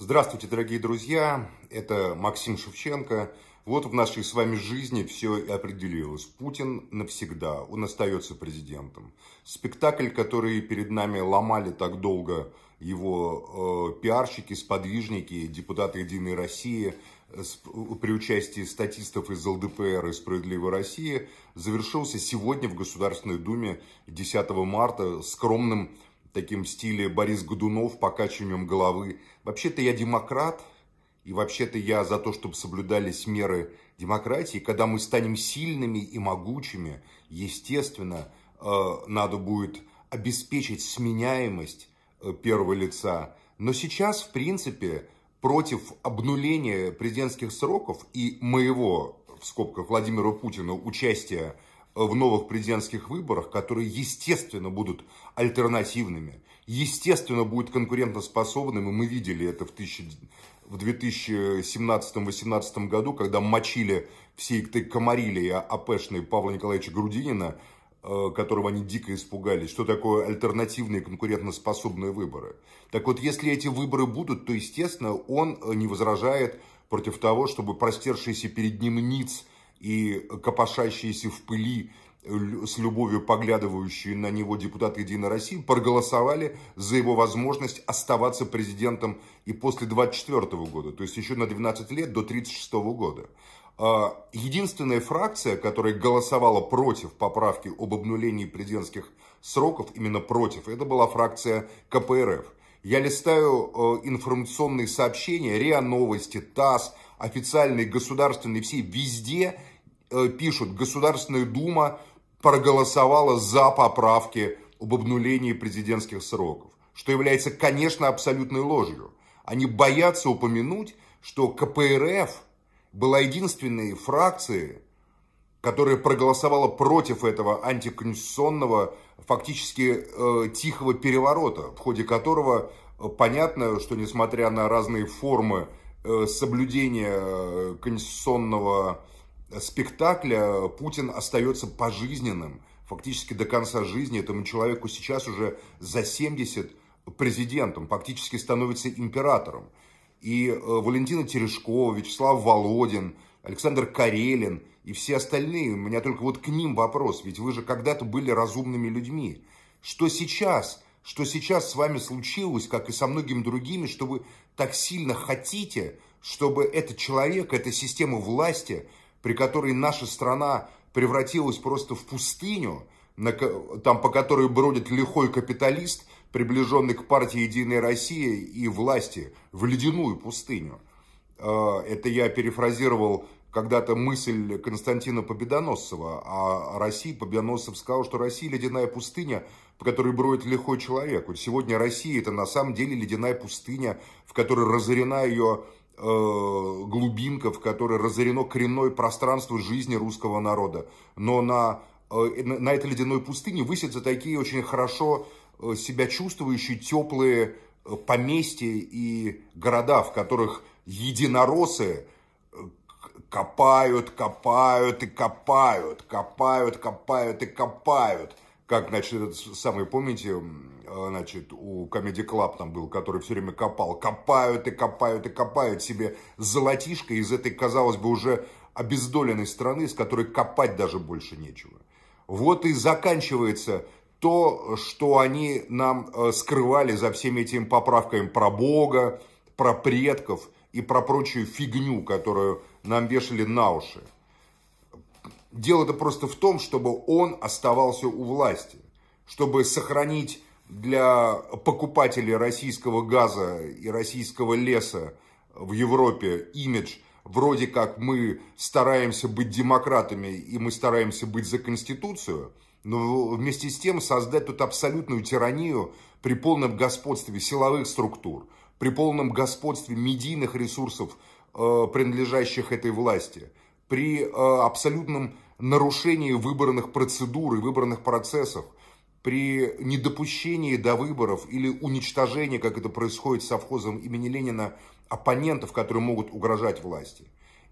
Здравствуйте, дорогие друзья! Это Максим Шевченко. Вот в нашей с вами жизни все и определилось. Путин навсегда, он остается президентом. Спектакль, который перед нами ломали так долго его э, пиарщики, сподвижники, депутаты «Единой России», э, э, при участии статистов из ЛДПР и «Справедливой России», завершился сегодня в Государственной Думе 10 марта скромным таким стиле Борис Годунов покачиванием головы. Вообще-то я демократ, и вообще-то я за то, чтобы соблюдались меры демократии. Когда мы станем сильными и могучими, естественно, э, надо будет обеспечить сменяемость э, первого лица. Но сейчас, в принципе, против обнуления президентских сроков и моего, в скобках, Владимира Путина участия в новых президентских выборах, которые, естественно, будут альтернативными, естественно, будут конкурентоспособными. Мы видели это в, тысяч... в 2017-2018 году, когда мочили все их комарили АПшные Павла Николаевича Грудинина, э, которого они дико испугались, что такое альтернативные конкурентоспособные выборы. Так вот, если эти выборы будут, то, естественно, он не возражает против того, чтобы простершиеся перед ним ниц – и копошащиеся в пыли с любовью поглядывающие на него депутаты «Единой России» проголосовали за его возможность оставаться президентом и после 24 года, то есть еще на 12 лет до 36 года. А, единственная фракция, которая голосовала против поправки об обнулении президентских сроков, именно против, это была фракция КПРФ. Я листаю э, информационные сообщения, РИА Новости, ТАСС, официальные, государственные, все везде э, пишут, Государственная Дума проголосовала за поправки об обнулении президентских сроков, что является, конечно, абсолютной ложью. Они боятся упомянуть, что КПРФ была единственной фракцией, которая проголосовала против этого антиконституционного, фактически э, тихого переворота, в ходе которого э, понятно, что несмотря на разные формы Э, соблюдения э, конституционного спектакля Путин остается пожизненным. Фактически до конца жизни этому человеку сейчас уже за 70 президентом, фактически становится императором. И э, Валентина Терешкова, Вячеслав Володин, Александр Карелин и все остальные. У меня только вот к ним вопрос. Ведь вы же когда-то были разумными людьми. Что сейчас – что сейчас с вами случилось, как и со многими другими, что вы так сильно хотите, чтобы этот человек, эта система власти, при которой наша страна превратилась просто в пустыню, на, там, по которой бродит лихой капиталист, приближенный к партии «Единая Россия» и власти, в ледяную пустыню. Э, это я перефразировал когда-то мысль Константина Победоносова о а России. Победоносов сказал, что Россия – ледяная пустыня, по которой бродит лихой человек. сегодня Россия – это на самом деле ледяная пустыня, в которой разорена ее э, глубинка, в которой разорено коренное пространство жизни русского народа. Но на, э, на этой ледяной пустыне высятся такие очень хорошо э, себя чувствующие теплые э, поместья и города, в которых единоросы – Копают, копают и копают, копают, копают и копают. Как, значит, этот самый, помните, э, значит, у Comedy Club там был, который все время копал. Копают и копают и копают себе золотишко из этой, казалось бы, уже обездоленной страны, с которой копать даже больше нечего. Вот и заканчивается то, что они нам э, скрывали за всеми этими поправками про Бога, про предков и про прочую фигню, которую нам вешали на уши. Дело-то просто в том, чтобы он оставался у власти, чтобы сохранить для покупателей российского газа и российского леса в Европе имидж, вроде как мы стараемся быть демократами и мы стараемся быть за Конституцию, но вместе с тем создать тут абсолютную тиранию при полном господстве силовых структур, при полном господстве медийных ресурсов Э, принадлежащих этой власти, при э, абсолютном нарушении выборных процедур и выборных процессов, при недопущении до выборов или уничтожении, как это происходит с совхозом имени Ленина, оппонентов, которые могут угрожать власти.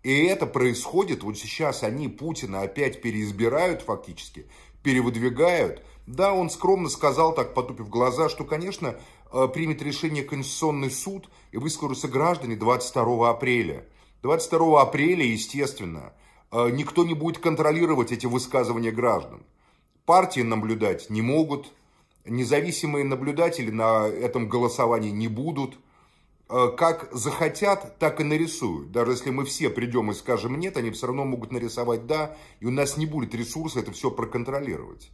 И это происходит, вот сейчас они Путина опять переизбирают фактически, перевыдвигают. Да, он скромно сказал так, потупив глаза, что, конечно, Э, примет решение Конституционный суд и выскажутся граждане 22 апреля. 22 апреля, естественно, э, никто не будет контролировать эти высказывания граждан. Партии наблюдать не могут, независимые наблюдатели на этом голосовании не будут. Э, как захотят, так и нарисуют. Даже если мы все придем и скажем нет, они все равно могут нарисовать да, и у нас не будет ресурса это все проконтролировать.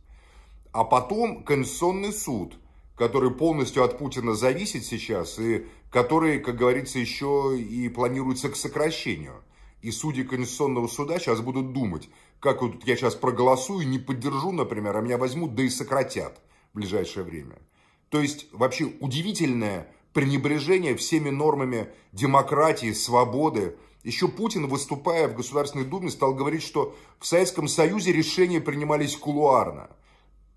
А потом Конституционный суд – который полностью от Путина зависит сейчас и который, как говорится, еще и планируется к сокращению. И судьи Конституционного суда сейчас будут думать, как вот я сейчас проголосую, не поддержу, например, а меня возьмут, да и сократят в ближайшее время. То есть вообще удивительное пренебрежение всеми нормами демократии, свободы. Еще Путин, выступая в Государственной Думе, стал говорить, что в Советском Союзе решения принимались кулуарно –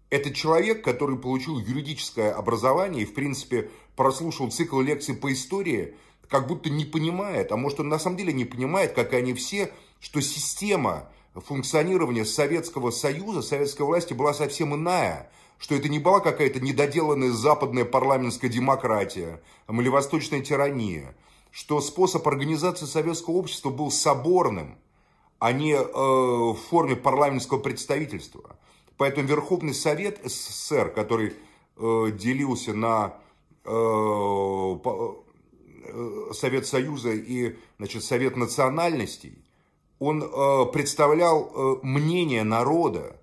это человек, который получил юридическое образование и, в принципе, прослушал цикл лекций по истории, как будто не понимает, а может он на самом деле не понимает, как и они все, что система функционирования Советского Союза, советской власти была совсем иная, что это не была какая-то недоделанная западная парламентская демократия, а малевосточная тирания, что способ организации советского общества был соборным, а не э, в форме парламентского представительства. Поэтому Верховный Совет СССР, который э, делился на э, по, э, Совет Союза и значит, Совет национальностей, он э, представлял э, мнение народа,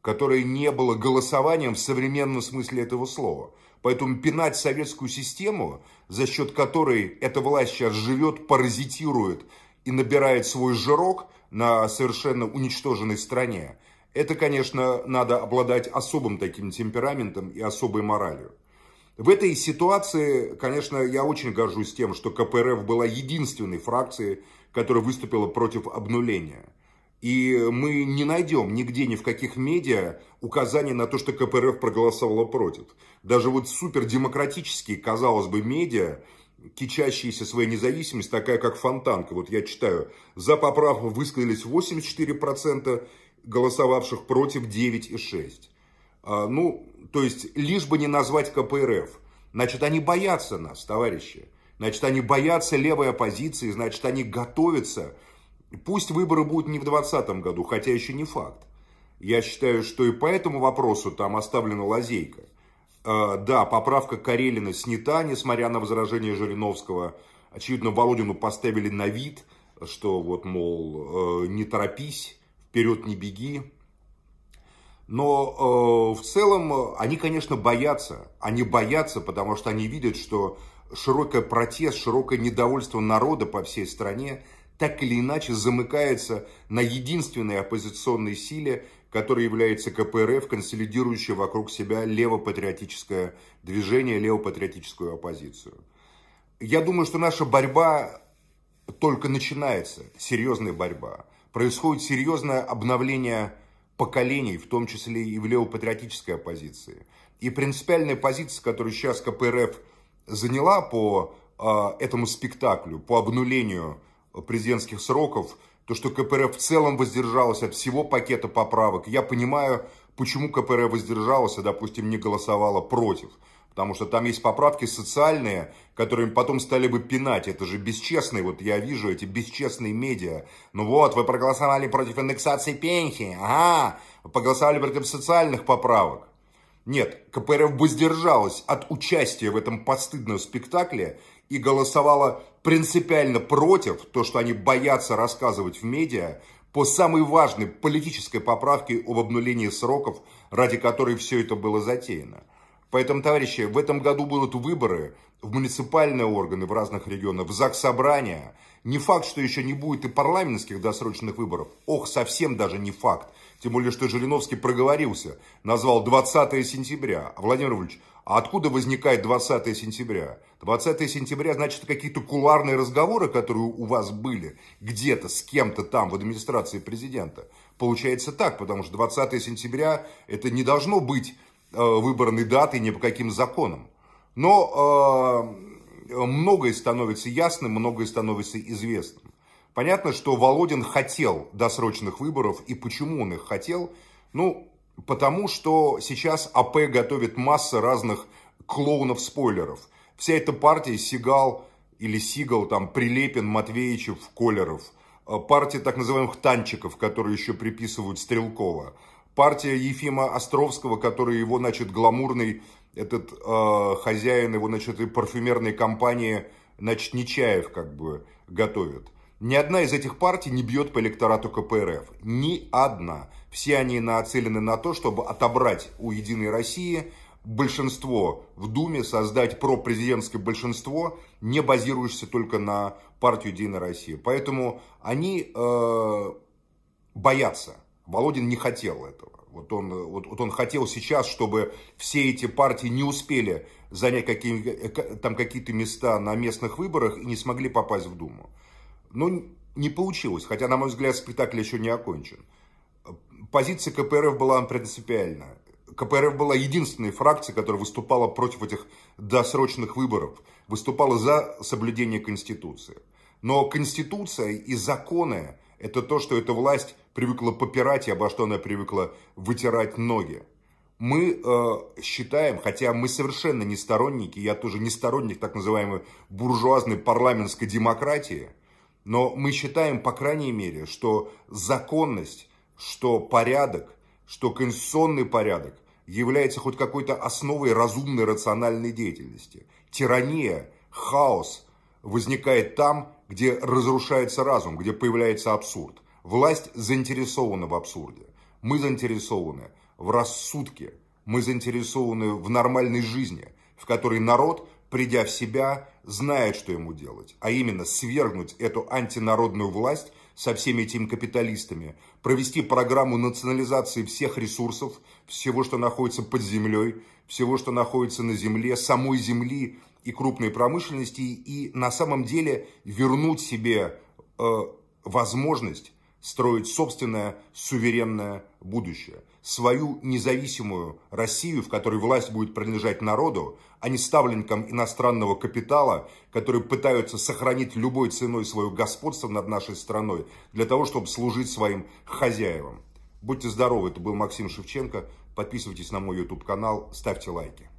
которое не было голосованием в современном смысле этого слова. Поэтому пинать советскую систему, за счет которой эта власть сейчас живет, паразитирует и набирает свой жирок на совершенно уничтоженной стране, это, конечно, надо обладать особым таким темпераментом и особой моралью. В этой ситуации, конечно, я очень горжусь тем, что КПРФ была единственной фракцией, которая выступила против обнуления. И мы не найдем нигде, ни в каких медиа указания на то, что КПРФ проголосовала против. Даже вот супердемократические, казалось бы, медиа, кичащиеся своей независимостью, такая как Фонтанка. Вот я читаю, за поправку высказались 84%, голосовавших против и 9,6. А, ну, то есть, лишь бы не назвать КПРФ. Значит, они боятся нас, товарищи. Значит, они боятся левой оппозиции, значит, они готовятся. Пусть выборы будут не в 2020 году, хотя еще не факт. Я считаю, что и по этому вопросу там оставлена лазейка. А, да, поправка Карелина снята, несмотря на возражение Жириновского. Очевидно, Володину поставили на вид, что вот, мол, э, не торопись, вперед не беги. Но э, в целом они, конечно, боятся. Они боятся, потому что они видят, что широкий протест, широкое недовольство народа по всей стране так или иначе замыкается на единственной оппозиционной силе, которая является КПРФ, консолидирующая вокруг себя левопатриотическое движение, левопатриотическую оппозицию. Я думаю, что наша борьба только начинается, серьезная борьба происходит серьезное обновление поколений, в том числе и в левопатриотической оппозиции. И принципиальная позиция, которую сейчас КПРФ заняла по э, этому спектаклю, по обнулению президентских сроков, то, что КПРФ в целом воздержалась от всего пакета поправок. Я понимаю, почему КПРФ воздержалась, а, допустим, не голосовала против. Потому что там есть поправки социальные, которые потом стали бы пинать. Это же бесчестные, вот я вижу эти бесчестные медиа. Ну вот, вы проголосовали против индексации пенсии, ага, вы проголосовали против социальных поправок. Нет, КПРФ бы сдержалась от участия в этом постыдном спектакле и голосовала принципиально против то, что они боятся рассказывать в медиа, по самой важной политической поправке об обнулении сроков, ради которой все это было затеяно. Поэтому, товарищи, в этом году будут выборы в муниципальные органы в разных регионах, в ЗАГС собрания. Не факт, что еще не будет и парламентских досрочных выборов. Ох, совсем даже не факт. Тем более, что Жириновский проговорился, назвал 20 сентября. А, Владимир Владимирович, а откуда возникает 20 сентября? 20 сентября, значит, какие-то куларные разговоры, которые у вас были где-то с кем-то там в администрации президента. Получается так, потому что 20 сентября это не должно быть Э, выборной даты ни по каким законам. Но э, многое становится ясным, многое становится известным. Понятно, что Володин хотел досрочных выборов, и почему он их хотел? Ну, потому что сейчас АП готовит масса разных клоунов-спойлеров. Вся эта партия Сигал или Сигал, там, Прилепин, Матвеевичев, Колеров. Э, партия так называемых танчиков, которые еще приписывают Стрелкова партия Ефима Островского, который его, значит, гламурный, этот э, хозяин его, значит, и парфюмерной компании, значит, Нечаев как бы готовит. Ни одна из этих партий не бьет по электорату КПРФ. Ни одна. Все они нацелены на то, чтобы отобрать у «Единой России» большинство в Думе, создать пропрезидентское большинство, не базирующееся только на партию «Единой России». Поэтому они э, боятся Володин не хотел этого. Вот он, вот, вот он хотел сейчас, чтобы все эти партии не успели занять какие, э, там какие-то места на местных выборах и не смогли попасть в Думу. Но не получилось, хотя, на мой взгляд, спектакль еще не окончен. Позиция КПРФ была принципиальная. КПРФ была единственной фракцией, которая выступала против этих досрочных выборов, выступала за соблюдение Конституции. Но Конституция и законы – это то, что эта власть привыкла попирать и обо а что она привыкла вытирать ноги. Мы э, считаем, хотя мы совершенно не сторонники, я тоже не сторонник так называемой буржуазной парламентской демократии, но мы считаем, по крайней мере, что законность, что порядок, что конституционный порядок является хоть какой-то основой разумной рациональной деятельности. Тирания, хаос возникает там, где разрушается разум, где появляется абсурд. Власть заинтересована в абсурде. Мы заинтересованы в рассудке. Мы заинтересованы в нормальной жизни, в которой народ, придя в себя, знает, что ему делать. А именно свергнуть эту антинародную власть со всеми этими капиталистами, провести программу национализации всех ресурсов, всего, что находится под землей, всего, что находится на земле, самой земли и крупной промышленности, и на самом деле вернуть себе э, возможность строить собственное суверенное будущее, свою независимую Россию, в которой власть будет принадлежать народу, а не ставленникам иностранного капитала, которые пытаются сохранить любой ценой свое господство над нашей страной для того, чтобы служить своим хозяевам. Будьте здоровы, это был Максим Шевченко, подписывайтесь на мой YouTube канал, ставьте лайки.